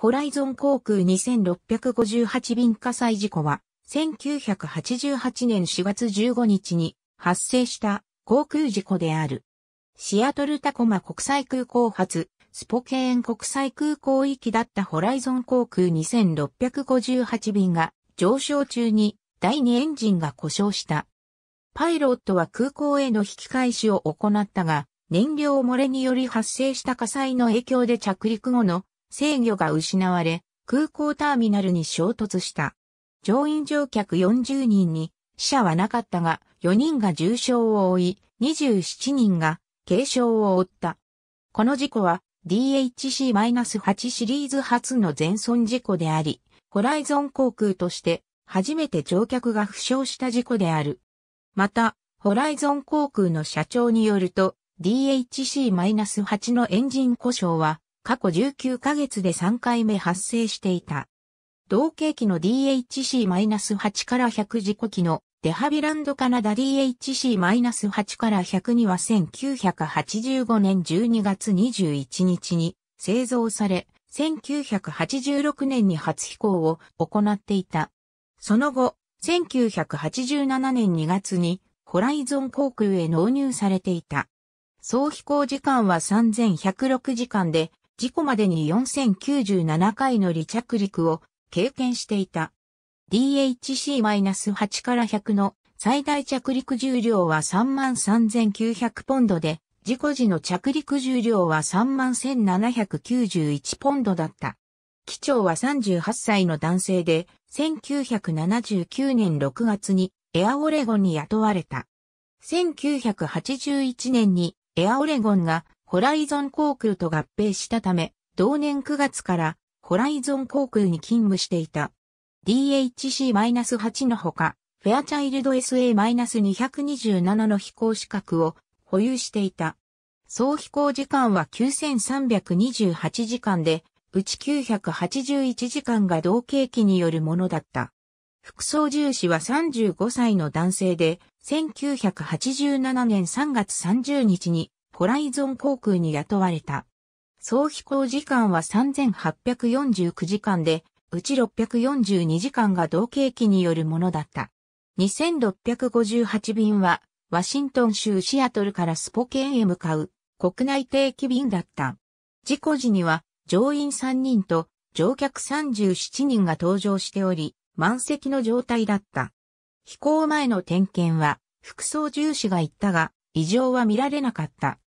ホライゾン航空2658便火災事故は、1988年4月15日に発生した航空事故である。シアトルタコマ国際空港発、スポケーン国際空港域だったホライゾン航空2658便が上昇中に第2エンジンが故障した。パイロットは空港への引き返しを行ったが、燃料漏れにより発生した火災の影響で着陸後の制御が失われ、空港ターミナルに衝突した。乗員乗客40人に死者はなかったが、4人が重傷を負い、27人が軽傷を負った。この事故は DHC-8 シリーズ初の全損事故であり、ホライゾン航空として初めて乗客が負傷した事故である。また、ホライゾン航空の社長によると、DHC-8 のエンジン故障は過去19ヶ月で3回目発生していた。同型機の DHC-8 から100事故機のデハビランドカナダ DHC-8 から100には1985年12月21日に製造され、1986年に初飛行を行っていた。その後、1987年2月にホライゾン航空へ納入されていた。総飛行時間は3106時間で、事故までに4097回の離着陸を経験していた。DHC-8 から100の最大着陸重量は33,900ポンドで、事故時の着陸重量は31,791ポンドだった。機長は38歳の男性で、1979年6月にエアオレゴンに雇われた。1981年にエアオレゴンがホライゾン航空と合併したため、同年9月からホライゾン航空に勤務していた。DHC-8 のほか、フェアチャイルド SA-227 の飛行資格を保有していた。総飛行時間は9328時間で、うち981時間が同景気によるものだった。副操縦士は35歳の男性で、1987年3月30日にホライゾン航空に雇われた。総飛行時間は3849時間で、うち642時間が同型機によるものだった。2658便は、ワシントン州シアトルからスポケーンへ向かう国内定期便だった。事故時には乗員3人と乗客37人が搭乗しており、満席の状態だった。飛行前の点検は、副操縦士が行ったが、異常は見られなかった。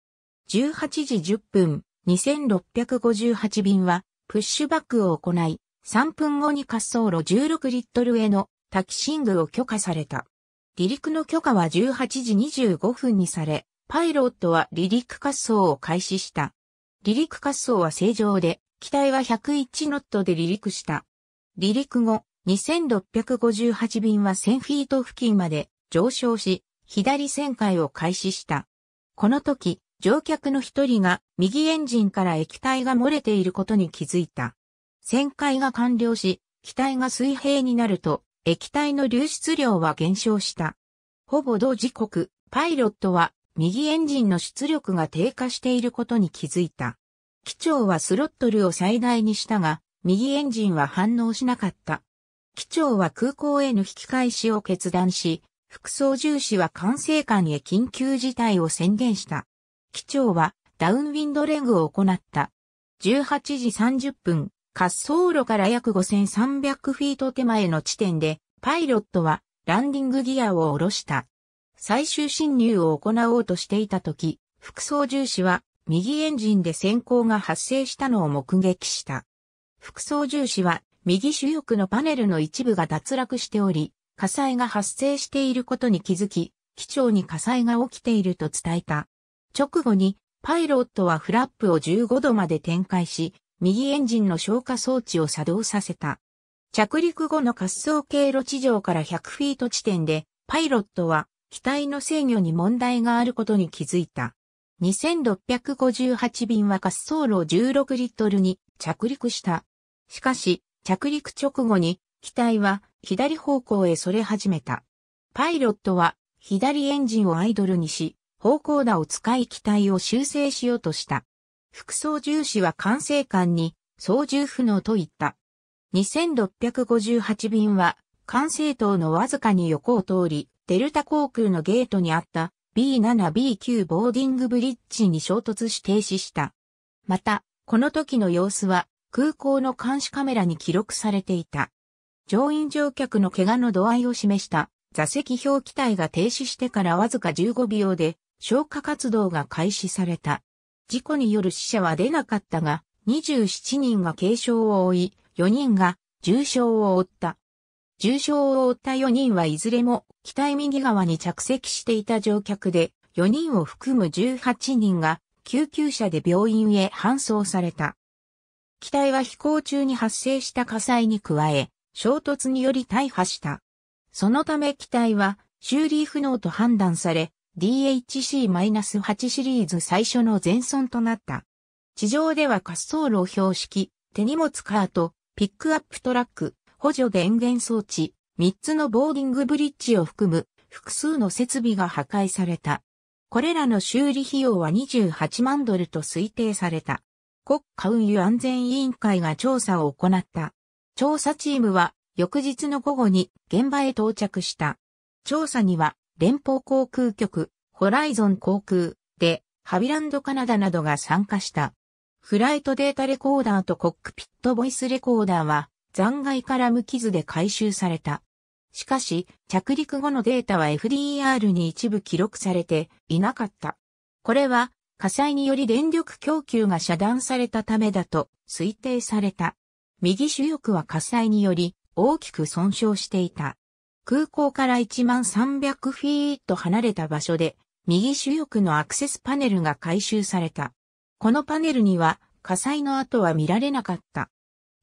18時10分、2658便は、プッシュバックを行い、3分後に滑走路16リットルへのタキシングを許可された。離陸の許可は18時25分にされ、パイロットは離陸滑走を開始した。離陸滑走は正常で、機体は101ノットで離陸した。離陸後、2658便は1000フィート付近まで上昇し、左旋回を開始した。この時、乗客の一人が右エンジンから液体が漏れていることに気づいた。旋回が完了し、機体が水平になると、液体の流出量は減少した。ほぼ同時刻、パイロットは右エンジンの出力が低下していることに気づいた。機長はスロットルを最大にしたが、右エンジンは反応しなかった。機長は空港への引き返しを決断し、副操縦士は管制官へ緊急事態を宣言した。機長はダウンウィンドレグを行った。18時30分、滑走路から約5300フィート手前の地点で、パイロットはランディングギアを下ろした。最終侵入を行おうとしていた時、副操縦士は右エンジンで閃光が発生したのを目撃した。副操縦士は右主翼のパネルの一部が脱落しており、火災が発生していることに気づき、機長に火災が起きていると伝えた。直後にパイロットはフラップを15度まで展開し、右エンジンの消火装置を作動させた。着陸後の滑走経路地上から100フィート地点で、パイロットは機体の制御に問題があることに気づいた。2658便は滑走路16リットルに着陸した。しかし、着陸直後に機体は左方向へそれ始めた。パイロットは左エンジンをアイドルにし、方向打を使い機体を修正しようとした。副操縦士は管制官に操縦不能と言った。2658便は管制塔のわずかに横を通り、デルタ航空のゲートにあった B7B9 ボーディングブリッジに衝突し停止した。また、この時の様子は空港の監視カメラに記録されていた。乗員乗客の怪我の度合いを示した座席表機体が停止してからわずか15秒で消火活動が開始された。事故による死者は出なかったが、27人が軽傷を負い、4人が重傷を負った。重傷を負った4人はいずれも機体右側に着席していた乗客で、4人を含む18人が救急車で病院へ搬送された。機体は飛行中に発生した火災に加え、衝突により大破した。そのため機体は修理不能と判断され、DHC-8 シリーズ最初の前損となった。地上では滑走路標識、手荷物カート、ピックアップトラック、補助電源装置、3つのボーディングブリッジを含む複数の設備が破壊された。これらの修理費用は28万ドルと推定された。国家運輸安全委員会が調査を行った。調査チームは翌日の午後に現場へ到着した。調査には連邦航空局、ホライゾン航空で、ハビランドカナダなどが参加した。フライトデータレコーダーとコックピットボイスレコーダーは、残骸から無傷で回収された。しかし、着陸後のデータは FDR に一部記録されていなかった。これは、火災により電力供給が遮断されたためだと推定された。右主翼は火災により大きく損傷していた。空港から1万300フィート離れた場所で、右主翼のアクセスパネルが回収された。このパネルには、火災の後は見られなかった。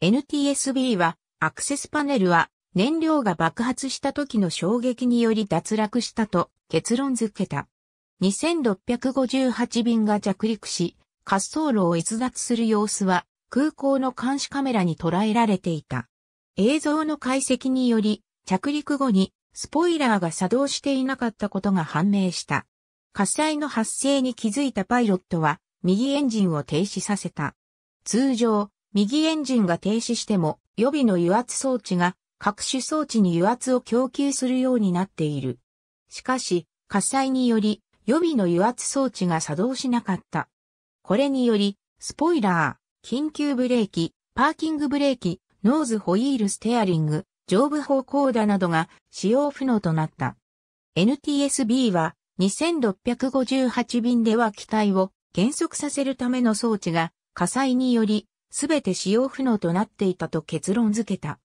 NTSB は、アクセスパネルは燃料が爆発した時の衝撃により脱落したと結論付けた。2658便が着陸し、滑走路を逸脱する様子は空港の監視カメラに捉えられていた。映像の解析により、着陸後にスポイラーが作動していなかったことが判明した。火災の発生に気づいたパイロットは右エンジンを停止させた。通常、右エンジンが停止しても予備の油圧装置が各種装置に油圧を供給するようになっている。しかし、火災により予備の油圧装置が作動しなかった。これにより、スポイラー、緊急ブレーキ、パーキングブレーキ、ノーズホイールステアリング、上部方向打などが使用不能となった。NTSB は2658便では機体を減速させるための装置が火災により全て使用不能となっていたと結論付けた。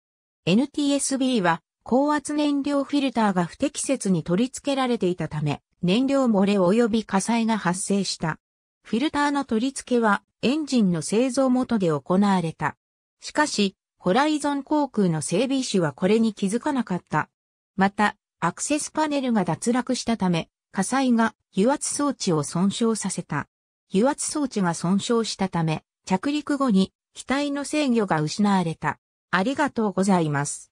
NTSB は高圧燃料フィルターが不適切に取り付けられていたため燃料漏れ及び火災が発生した。フィルターの取り付けはエンジンの製造元で行われた。しかしホライゾン航空の整備士はこれに気づかなかった。また、アクセスパネルが脱落したため、火災が油圧装置を損傷させた。油圧装置が損傷したため、着陸後に機体の制御が失われた。ありがとうございます。